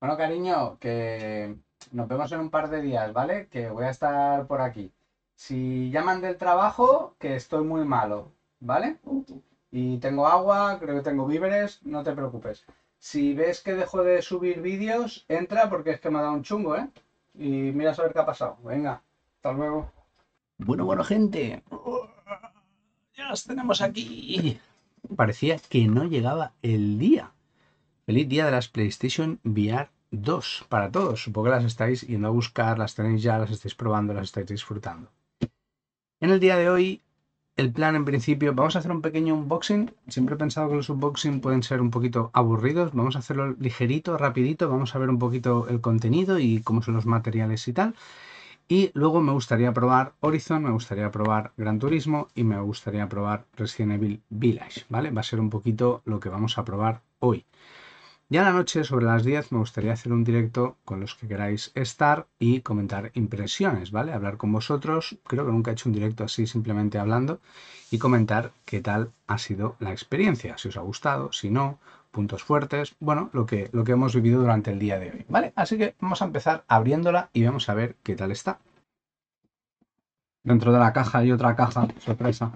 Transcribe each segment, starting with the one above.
Bueno, cariño, que nos vemos en un par de días, ¿vale? Que voy a estar por aquí. Si llaman del trabajo, que estoy muy malo, ¿vale? Y tengo agua, creo que tengo víveres, no te preocupes. Si ves que dejo de subir vídeos, entra porque es que me ha dado un chungo, ¿eh? Y mira a saber qué ha pasado. Venga, hasta luego. Bueno, bueno, gente. ya los tenemos aquí. Parecía que no llegaba el día. Feliz día de las PlayStation VR 2 para todos. Supongo que las estáis yendo a buscar, las tenéis ya, las estáis probando, las estáis disfrutando. En el día de hoy, el plan en principio, vamos a hacer un pequeño unboxing. Siempre he pensado que los unboxing pueden ser un poquito aburridos. Vamos a hacerlo ligerito, rapidito. Vamos a ver un poquito el contenido y cómo son los materiales y tal. Y luego me gustaría probar Horizon, me gustaría probar Gran Turismo y me gustaría probar Resident Evil Village, ¿vale? Va a ser un poquito lo que vamos a probar hoy. Ya en la noche, sobre las 10, me gustaría hacer un directo con los que queráis estar y comentar impresiones, ¿vale? Hablar con vosotros. Creo que nunca he hecho un directo así, simplemente hablando, y comentar qué tal ha sido la experiencia, si os ha gustado, si no, puntos fuertes, bueno, lo que, lo que hemos vivido durante el día de hoy, ¿vale? Así que vamos a empezar abriéndola y vamos a ver qué tal está. Dentro de la caja hay otra caja, sorpresa.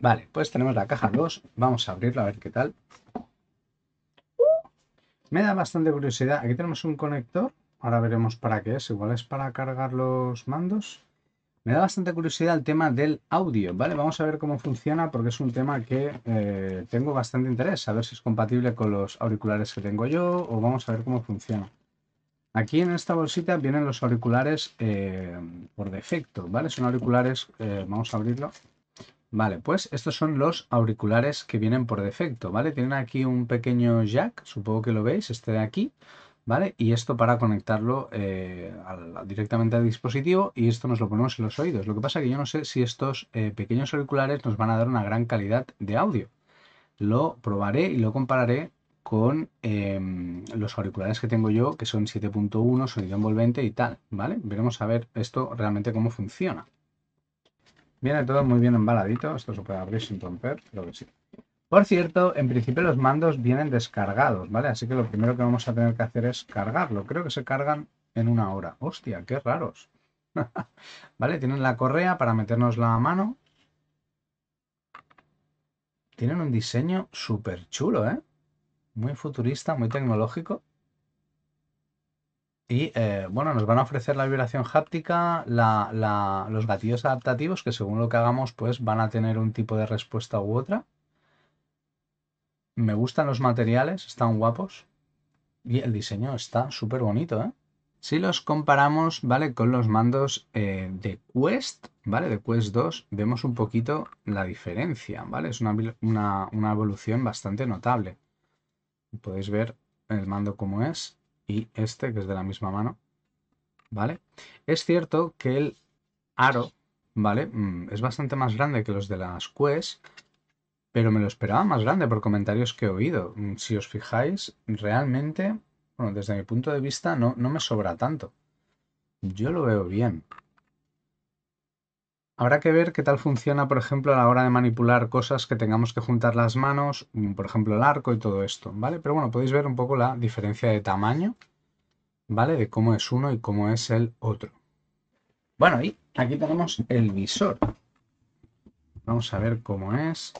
Vale, pues tenemos la caja 2. Vamos a abrirla a ver qué tal. Me da bastante curiosidad. Aquí tenemos un conector. Ahora veremos para qué es. Igual es para cargar los mandos. Me da bastante curiosidad el tema del audio, ¿vale? Vamos a ver cómo funciona porque es un tema que eh, tengo bastante interés. A ver si es compatible con los auriculares que tengo yo o vamos a ver cómo funciona. Aquí en esta bolsita vienen los auriculares eh, por defecto, ¿vale? Son auriculares, eh, vamos a abrirlo. Vale, pues estos son los auriculares que vienen por defecto, ¿vale? Tienen aquí un pequeño jack, supongo que lo veis, este de aquí, ¿vale? Y esto para conectarlo eh, directamente al dispositivo y esto nos lo ponemos en los oídos. Lo que pasa que yo no sé si estos eh, pequeños auriculares nos van a dar una gran calidad de audio. Lo probaré y lo compararé con em, los auriculares que tengo yo, que son 7.1, sonido envolvente y tal, ¿vale? Veremos a ver esto realmente cómo funciona. Viene todo muy bien embaladito. Esto se puede abrir sin romper, creo que sí. Por cierto, en principio los mandos vienen descargados, ¿vale? Así que lo primero que vamos a tener que hacer es cargarlo. Creo que se cargan en una hora. Hostia, qué raros. ¿Vale? Tienen la correa para meternos la mano. Tienen un diseño súper chulo, ¿eh? Muy futurista, muy tecnológico. Y eh, bueno, nos van a ofrecer la vibración háptica, los gatillos adaptativos, que según lo que hagamos, pues van a tener un tipo de respuesta u otra. Me gustan los materiales, están guapos. Y el diseño está súper bonito, ¿eh? Si los comparamos, ¿vale? Con los mandos eh, de Quest, ¿vale? De Quest 2, vemos un poquito la diferencia, ¿vale? Es una, una evolución bastante notable. Podéis ver el mando como es y este, que es de la misma mano, ¿vale? Es cierto que el aro, ¿vale? Mm, es bastante más grande que los de las Quest, pero me lo esperaba más grande por comentarios que he oído. Mm, si os fijáis, realmente, bueno, desde mi punto de vista no, no me sobra tanto. Yo lo veo bien. Habrá que ver qué tal funciona, por ejemplo, a la hora de manipular cosas que tengamos que juntar las manos, mm, por ejemplo, el arco y todo esto, ¿vale? Pero bueno, podéis ver un poco la diferencia de tamaño, ¿vale? De cómo es uno y cómo es el otro. Bueno, y aquí tenemos el visor. Vamos a ver cómo es.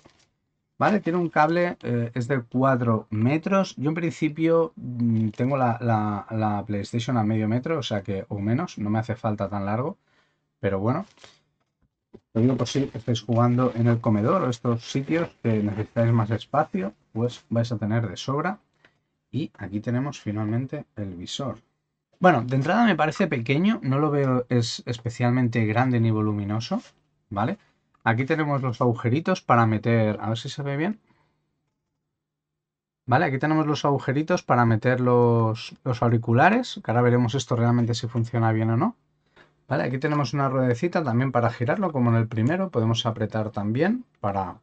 ¿Vale? Tiene un cable, eh, es de 4 metros. Yo en principio mm, tengo la PlayStation a medio metro, o sea que, o menos, no me hace falta tan largo. Pero bueno, lo digo por si estáis jugando en el comedor o estos sitios que necesitáis más espacio, pues vais a tener de sobra. Y aquí tenemos finalmente el visor. Bueno, de entrada me parece pequeño, no lo veo es especialmente grande ni voluminoso, ¿vale? Aquí tenemos los agujeritos para meter, a ver si se ve bien. Vale, aquí tenemos los agujeritos para meter los, los auriculares, que ahora veremos esto realmente si funciona bien o no aquí tenemos una ruedecita también para girarlo, como en el primero. Podemos apretar también para,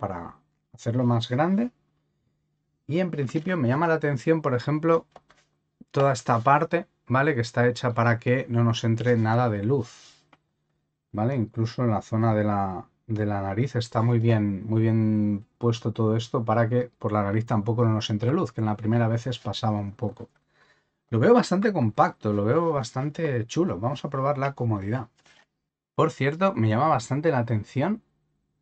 hacerlo más grande. Y en principio me llama la atención, por ejemplo, toda esta parte, ¿vale? Que está hecha para que no nos entre nada de luz. ¿Vale? Incluso en la zona de la, de la nariz está muy bien, muy bien puesto todo esto para que por la nariz tampoco no nos entre luz, que en la primera vez pasaba un poco. Lo veo bastante compacto, lo veo bastante chulo. Vamos a probar la comodidad. Por cierto, me llama bastante la atención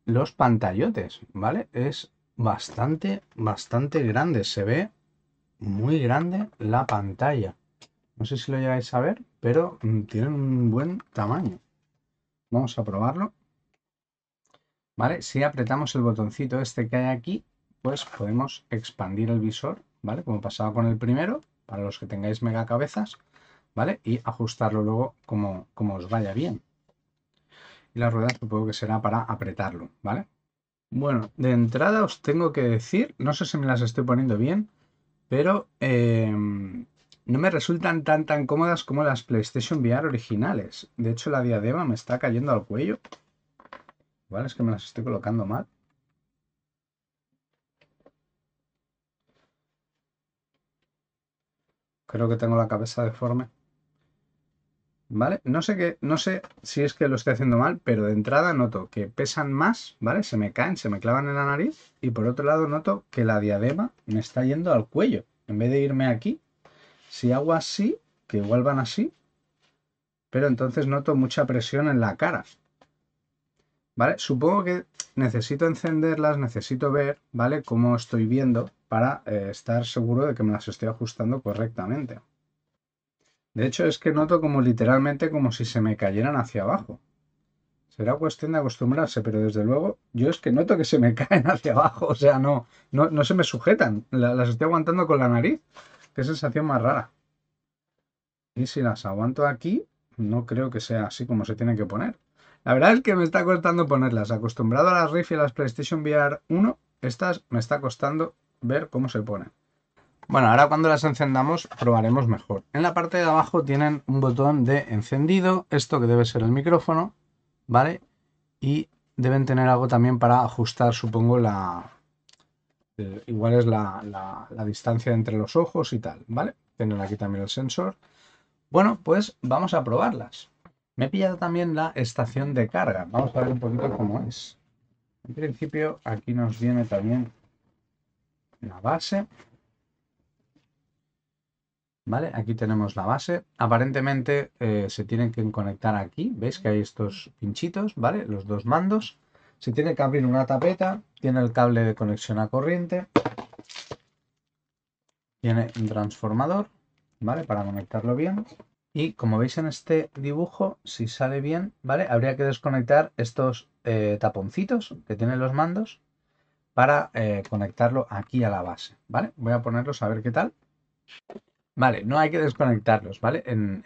los pantallotes, ¿vale? Es bastante, bastante grande. Se ve muy grande la pantalla. No sé si lo llegáis a ver, pero mm, tiene un buen tamaño. Vamos a probarlo. ¿Vale? Si apretamos el botoncito este que hay aquí, pues podemos expandir el visor, ¿vale? Como pasaba con el primero para los que tengáis mega cabezas, ¿vale? Y ajustarlo luego como, como os vaya bien. Y la rueda supongo que será para apretarlo, ¿vale? Bueno, de entrada os tengo que decir, no sé si me las estoy poniendo bien, pero eh, no me resultan tan tan cómodas como las PlayStation VR originales. De hecho, la diadema me está cayendo al cuello. ¿Vale? Es que me las estoy colocando mal. Creo que tengo la cabeza deforme. ¿Vale? No sé, que, no sé si es que lo estoy haciendo mal, pero de entrada noto que pesan más, ¿vale? Se me caen, se me clavan en la nariz. Y por otro lado noto que la diadema me está yendo al cuello. En vez de irme aquí, si hago así, que vuelvan así, pero entonces noto mucha presión en la cara. ¿Vale? Supongo que necesito encenderlas, necesito ver, ¿vale? Cómo estoy viendo, para eh, estar seguro de que me las estoy ajustando correctamente. De hecho, es que noto como literalmente como si se me cayeran hacia abajo. Será cuestión de acostumbrarse, pero desde luego yo es que noto que se me caen hacia abajo, o sea, no, no, se me sujetan, las estoy aguantando con la nariz. Qué sensación más rara. Y si las aguanto aquí, no creo que sea así como se tiene que poner. La verdad es que me está costando ponerlas. Acostumbrado a las Rift y a las PlayStation VR 1, estas me está costando ver cómo se pone. Bueno, ahora cuando las encendamos probaremos mejor. En la parte de abajo tienen un botón de encendido, esto que debe ser el micrófono, ¿vale? Y deben tener algo también para ajustar, supongo, la... Eh, igual es la, la distancia entre los ojos y tal, ¿vale? Tienen aquí también el sensor. Bueno, pues vamos a probarlas. Me he pillado también la estación de carga. Vamos a ver un poquito cómo es. En principio, aquí nos viene también la base. ¿Vale? Aquí tenemos la base. Aparentemente eh, se tienen que conectar aquí. ¿Veis que hay estos pinchitos? ¿Vale? Los dos mandos. Se tiene que abrir una tapeta. Tiene el cable de conexión a corriente. Tiene un transformador. ¿Vale? Para conectarlo bien. Y como veis en este dibujo, si sale bien, ¿vale? Habría que desconectar estos eh, taponcitos que tienen los mandos para eh, conectarlo aquí a la base, ¿vale? Voy a ponerlos a ver qué tal. Vale, no hay que desconectarlos, ¿vale? En,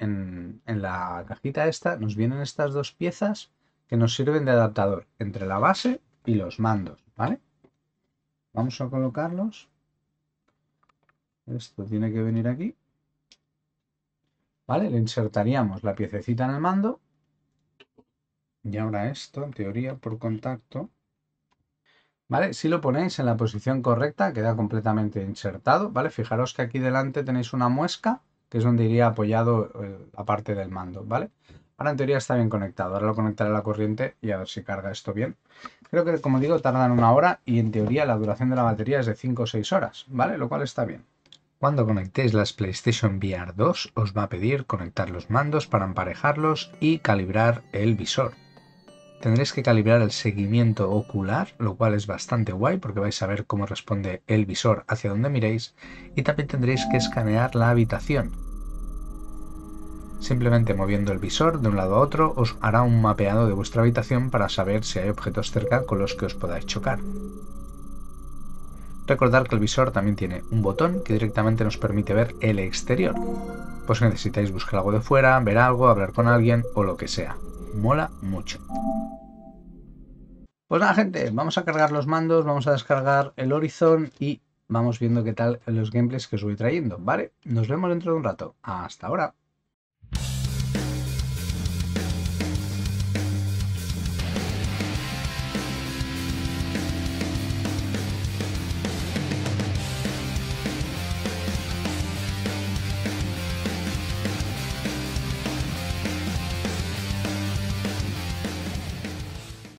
en la cajita esta nos vienen estas dos piezas que nos sirven de adaptador entre la base y los mandos, ¿vale? Vamos a colocarlos. Esto tiene que venir aquí. ¿Vale? Le insertaríamos la piececita en el mando. Y ahora esto, en teoría, por contacto, ¿vale? Si lo ponéis en la posición correcta, queda completamente insertado, ¿vale? Fijaros que aquí delante tenéis una muesca, que es donde iría apoyado la parte del mando, ¿vale? Ahora en teoría está bien conectado, ahora lo conectaré a la corriente y a ver si carga esto bien. Creo que, como digo, tardan una hora y en teoría la duración de la batería es de 5 o 6 horas, ¿vale? Lo cual está bien. Cuando conectéis las PlayStation VR 2 os va a pedir conectar los mandos para emparejarlos y calibrar el visor. Tendréis que calibrar el seguimiento ocular, lo cual es bastante guay porque vais a ver cómo responde el visor hacia donde miréis. Y también tendréis que escanear la habitación. Simplemente moviendo el visor de un lado a otro os hará un mapeado de vuestra habitación para saber si hay objetos cerca con los que os podáis chocar. Recordar que el visor también tiene un botón que directamente nos permite ver el exterior, pues necesitáis buscar algo de fuera, ver algo, hablar con alguien o lo que sea mola mucho. Pues nada, gente, vamos a cargar los mandos, vamos a descargar el Horizon y vamos viendo qué tal los gameplays que os voy trayendo, ¿vale? Nos vemos dentro de un rato. Hasta ahora.